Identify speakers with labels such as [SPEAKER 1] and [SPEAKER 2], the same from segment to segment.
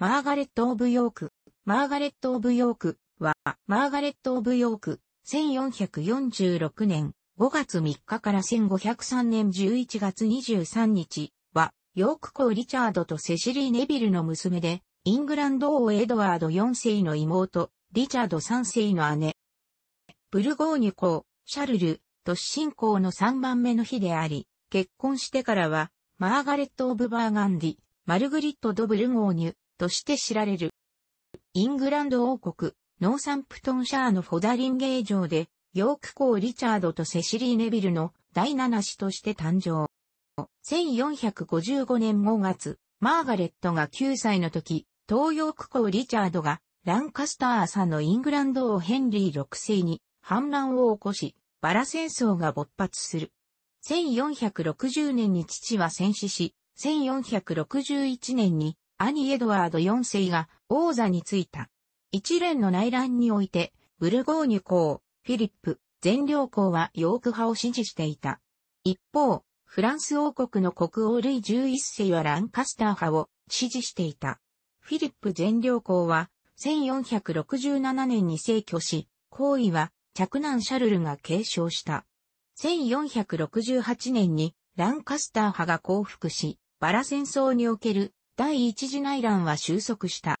[SPEAKER 1] マーガレット・オブ・ヨーク。マーガレット・オブ・ヨークは、マーガレット・オブ・ヨーク、1446年5月3日から1503年11月23日は、ヨーク公リチャードとセシリー・ネビルの娘で、イングランド王エドワード4世の妹、リチャード3世の姉。ブルゴーニュ公、シャルル、都市信仰の3番目の日であり、結婚してからは、マーガレット・オブ・バーガンディ、マルグリット・ド・ブルゴーニュ、として知られる。イングランド王国、ノーサンプトンシャーのフォダリンゲー城で、ヨーク公リチャードとセシリー・ネビルの第七子として誕生。1455年5月、マーガレットが9歳の時、東ヨーク公リチャードが、ランカスターさんのイングランド王ヘンリー6世に反乱を起こし、バラ戦争が勃発する。1460年に父は戦死し、1461年に兄エドワード4世が王座に就いた。一連の内乱において、ブルゴーニュ公、フィリップ、全領公はヨーク派を支持していた。一方、フランス王国の国王類11世はランカスター派を支持していた。フィリップ全領公は1467年に逝去し、皇位は着男シャルルが継承した。1468年にランカスター派が降伏し、バラ戦争における第一次内乱は収束した。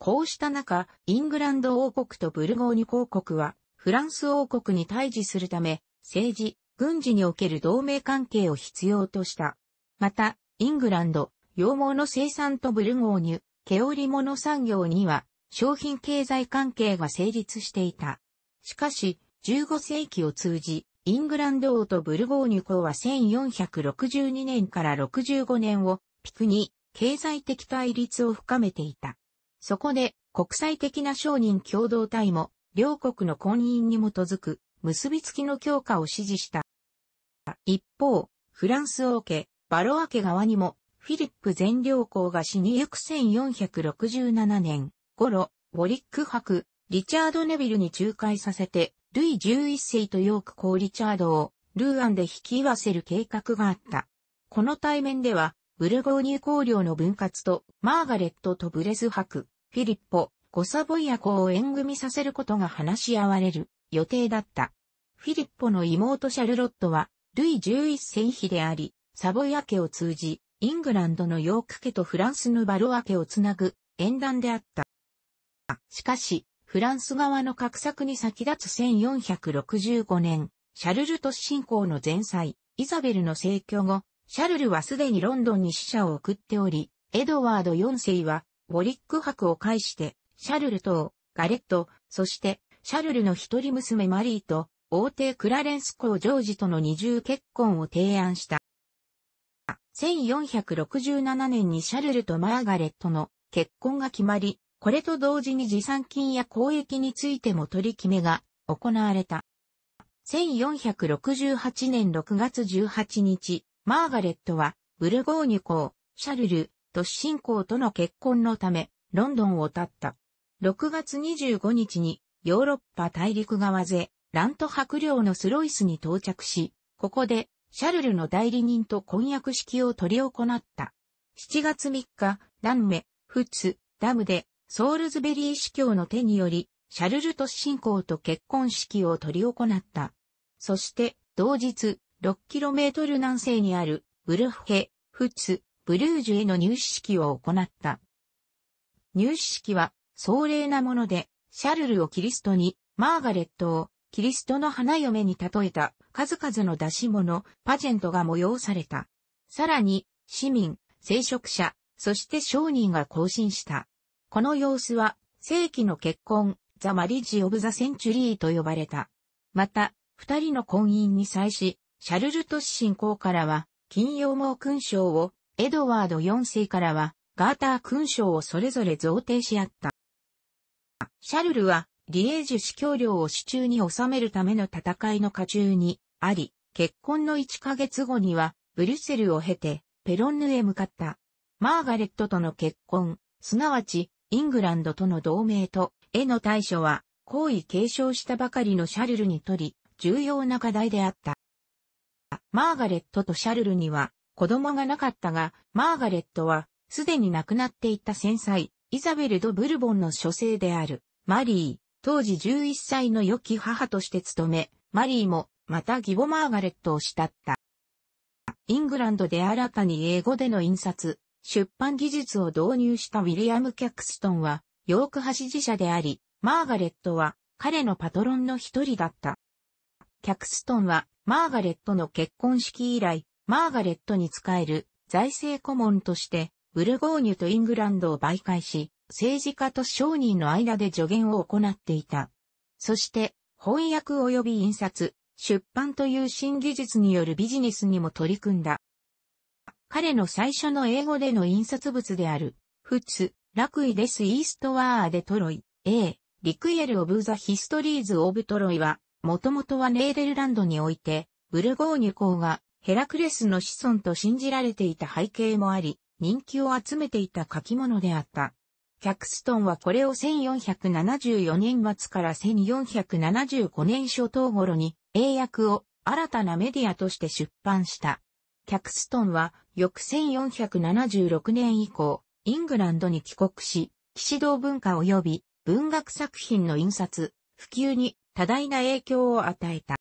[SPEAKER 1] こうした中、イングランド王国とブルゴーニュ公国は、フランス王国に対峙するため、政治、軍事における同盟関係を必要とした。また、イングランド、羊毛の生産とブルゴーニュ、毛織物産業には、商品経済関係が成立していた。しかし、15世紀を通じ、イングランド王とブルゴーニュ公は1462年から65年をピクに経済的対立を深めていた。そこで、国際的な商人共同体も、両国の婚姻に基づく、結びつきの強化を支持した。一方、フランス王家、バロア家側にも、フィリップ全領公が死に約1467年頃、ウォリック博、リチャード・ネビルに仲介させて、ルイ11世とヨーク公リチャードをルーアンで引き合わせる計画があった。この対面では、ブルゴーニュ公領の分割と、マーガレットとブレス博、フィリッポ、ゴサボイヤ公を縁組させることが話し合われる予定だった。フィリッポの妹シャルロットは、ルイ11世妃であり、サボイヤ家を通じ、イングランドのヨーク家とフランスのバロア家をつなぐ縁談であった。しかし、フランス側の格策に先立つ1465年、シャルルト信仰の前菜、イザベルの逝去後、シャルルはすでにロンドンに使者を送っており、エドワード4世は、ウォリック博を介して、シャルルとガレット、そして、シャルルの一人娘マリーと、王帝クラレンス公ジョージとの二重結婚を提案した。1467年にシャルルとマーガレットの結婚が決まり、これと同時に持参金や交易についても取り決めが行われた。1468年6月18日、マーガレットは、ブルゴーニュ公、シャルル、都市信仰との結婚のため、ロンドンを立った。6月25日に、ヨーロッパ大陸側ぜ、ラント伯領のスロイスに到着し、ここで、シャルルの代理人と婚約式を取り行った。7月3日、ダンメ、フツ、ダムで、ソールズベリー司教の手により、シャルル都市信仰と結婚式を取り行った。そして、同日、6km 南西にあるブルフヘ、フツ、ブルージュへの入試式を行った。入試式は壮麗なもので、シャルルをキリストに、マーガレットをキリストの花嫁に例えた数々の出し物、パジェントが催された。さらに、市民、聖職者、そして商人が行進した。この様子は、世紀の結婚、ザ・マリッジ・オブ・ザ・センチュリーと呼ばれた。また、二人の婚姻に際し、シャルルト市信仰からは、金曜毛勲章を、エドワード4世からは、ガーター勲章をそれぞれ贈呈し合った。シャルルは、リエージュ司教領を支中に収めるための戦いの下中にあり、結婚の1ヶ月後には、ブリュッセルを経て、ペロンヌへ向かった。マーガレットとの結婚、すなわち、イングランドとの同盟と、への対処は、皇位継承したばかりのシャルルにとり、重要な課題であった。マーガレットとシャルルには子供がなかったが、マーガレットはすでに亡くなっていた戦災、イザベル・ド・ブルボンの書生である、マリー、当時11歳の良き母として務め、マリーも、また義母マーガレットを慕った。イングランドで新たに英語での印刷、出版技術を導入したウィリアム・キャクストンは、ヨーク派支持者であり、マーガレットは彼のパトロンの一人だった。キャクストンは、マーガレットの結婚式以来、マーガレットに仕える財政顧問として、ブルゴーニュとイングランドを媒介し、政治家と商人の間で助言を行っていた。そして、翻訳及び印刷、出版という新技術によるビジネスにも取り組んだ。彼の最初の英語での印刷物である、フツ、ラクイデス・イーストワー・デ・トロイ、A、リクエル・オブ・ザ・ヒストリーズ・オブ・トロイは、もともとはネーデルランドにおいて、ブルゴーニュ公がヘラクレスの子孫と信じられていた背景もあり、人気を集めていた書き物であった。キャクストンはこれを1474年末から1475年初頭頃に英訳を新たなメディアとして出版した。キャクストンは翌1476年以降、イングランドに帰国し、騎士道文化及び文学作品の印刷、普及に多大な影響を与えた。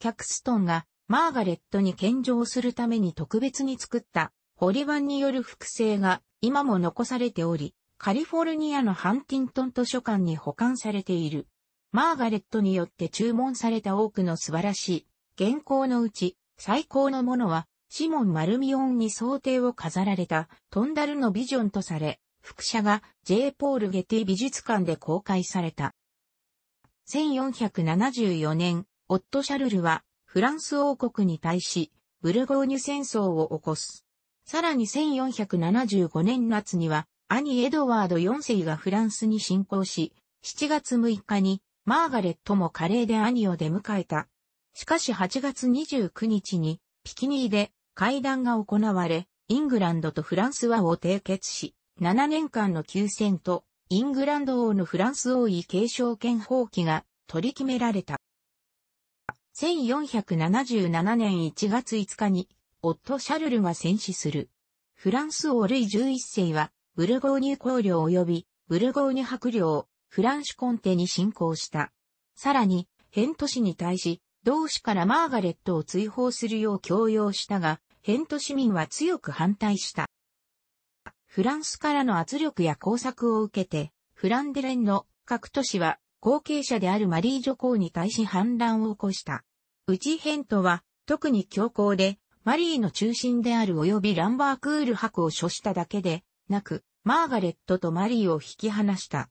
[SPEAKER 1] キャクストンがマーガレットに献上するために特別に作ったホリワンによる複製が今も残されており、カリフォルニアのハンティントン図書館に保管されている。マーガレットによって注文された多くの素晴らしい原稿のうち最高のものはシモン・マルミオンに想定を飾られたトンダルのビジョンとされ、副写が J. ポール・ゲティ美術館で公開された。1474年、オット・シャルルは、フランス王国に対し、ブルゴーニュ戦争を起こす。さらに1475年夏には、兄エドワード4世がフランスに侵攻し、7月6日に、マーガレットも華麗で兄を出迎えた。しかし8月29日に、ピキニーで会談が行われ、イングランドとフランスはを締結し、7年間の休戦とイングランド王のフランス王位継承権放棄が取り決められた。1477年1月5日に、夫シャルルが戦死する。フランス王ルイ11世は、ブルゴーニュ公領及び、ブルゴーニュ白領フランシュコンテに侵攻した。さらに、ヘント氏に対し、同志からマーガレットを追放するよう強要したが、ヘント市民は強く反対した。フランスからの圧力や工作を受けて、フランデレンの各都市は後継者であるマリーコーに対し反乱を起こした。ウジヘントは特に強硬で、マリーの中心である及びランバークール博を処しただけで、なく、マーガレットとマリーを引き離した。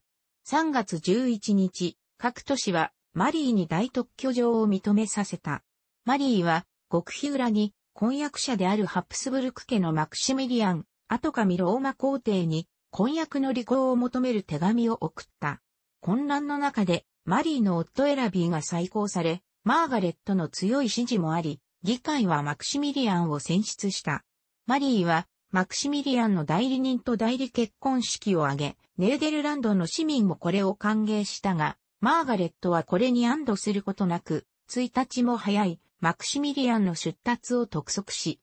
[SPEAKER 1] 3月11日、各都市はマリーに大特許状を認めさせた。マリーは、極秘裏に婚約者であるハプスブルク家のマクシミリアン、後上ローマ皇帝に婚約の履行を求める手紙を送った。混乱の中で、マリーの夫エラビーが再考され、マーガレットの強い支持もあり、議会はマクシミリアンを選出した。マリーは、マクシミリアンの代理人と代理結婚式を挙げ、ネーデルランドの市民もこれを歓迎したが、マーガレットはこれに安堵することなく、1日も早い、マクシミリアンの出立を督促し、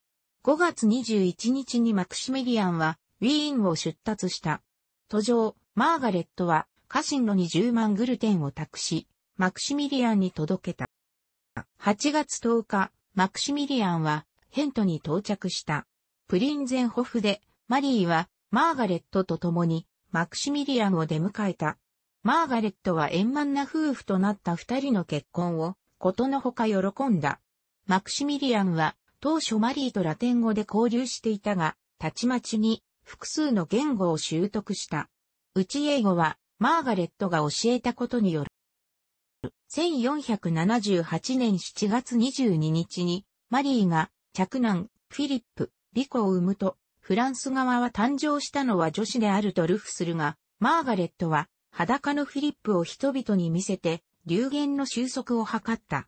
[SPEAKER 1] 5月21日にマクシミリアンはウィーンを出立した。途上、マーガレットは家臣の20万グルテンを託し、マクシミリアンに届けた。8月10日、マクシミリアンはヘントに到着した。プリンゼンホフで、マリーはマーガレットと共にマクシミリアンを出迎えた。マーガレットは円満な夫婦となった二人の結婚をことのほか喜んだ。マクシミリアンは当初マリーとラテン語で交流していたが、たちまちに複数の言語を習得した。うち英語はマーガレットが教えたことによる。1478年7月22日にマリーが着男フィリップ、リコを産むと、フランス側は誕生したのは女子であるとルフするが、マーガレットは裸のフィリップを人々に見せて流言の収束を図った。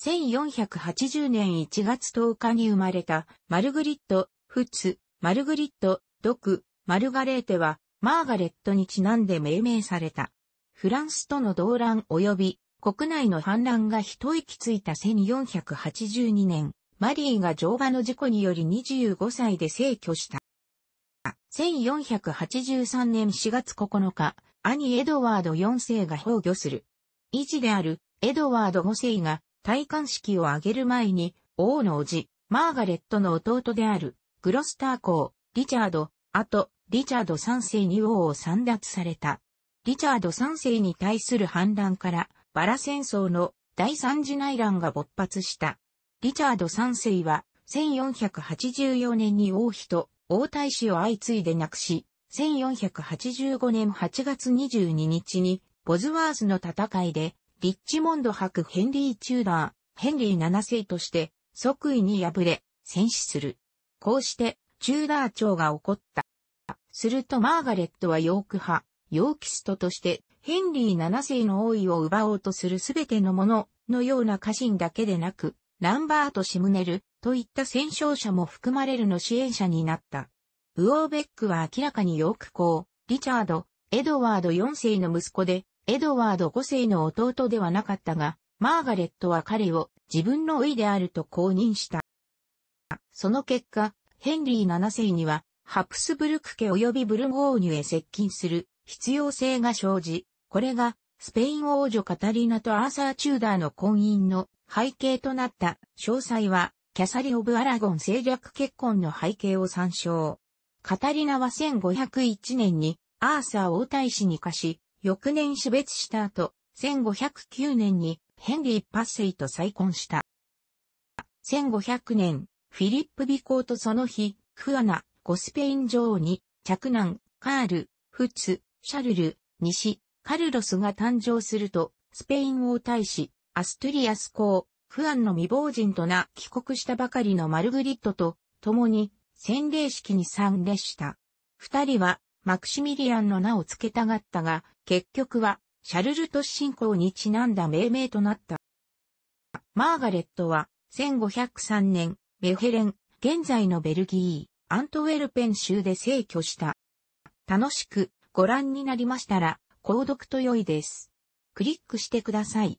[SPEAKER 1] 1480年1月10日に生まれた、マルグリット、フツ、マルグリット、ドク、マルガレーテは、マーガレットにちなんで命名された。フランスとの動乱及び、国内の反乱が一息ついた1482年、マリーが乗馬の事故により25歳で逝去した。1483年4月9日、兄エドワード4世が崩御する。維持であるエドワード5世が戴冠式を挙げる前に、王の叔父、マーガレットの弟である、グロスター公、リチャード、あと、リチャード3世に王を散奪された。リチャード3世に対する反乱から、バラ戦争の第三次内乱が勃発した。リチャード3世は、1484年に王妃と王太子を相次いで亡くし、1485年8月22日に、ボズワーズの戦いでリッチモンド博ヘンリー・チューダー、ヘンリー7世として、即位に敗れ、戦死する。こうして、チューダー朝が起こった。するとマーガレットはヨーク派、ヨーキストとして、ヘンリー7世の王位を奪おうとするすべてのもののような家臣だけでなく、ランバート・シムネルといった戦勝者も含まれるの支援者になった。ウォーベックは明らかにヨーク公、リチャード、エドワード4世の息子で、エドワード5世の弟ではなかったが、マーガレットは彼を自分の意であると公認した。その結果、ヘンリー7世には、ハプスブルク家及びブルゴーニュへ接近する必要性が生じ、これがスペイン王女カタリナとアーサー・チューダーの婚姻の背景となった詳細は、キャサリ・オブ・アラゴン政略結婚の背景を参照。カタリナは1501年にアーサー王太子に課し、翌年死別した後、1509年にヘンリー・パッセイと再婚した。1500年、フィリップコーとその日、クアナ、ゴスペイン女王に、着男、カール、フツ、シャルル、西、カルロスが誕生すると、スペイン王大使、アストゥリアス公、フアンの未亡人とな帰国したばかりのマルグリットと、共に、洗礼式に参列した。二人は、マクシミリアンの名を付けたがったが、結局は、シャルルトス信仰にちなんだ命名となった。マーガレットは、1503年、メヘレン、現在のベルギー、アントウェルペン州で逝去した。楽しくご覧になりましたら、購読と良いです。クリックしてください。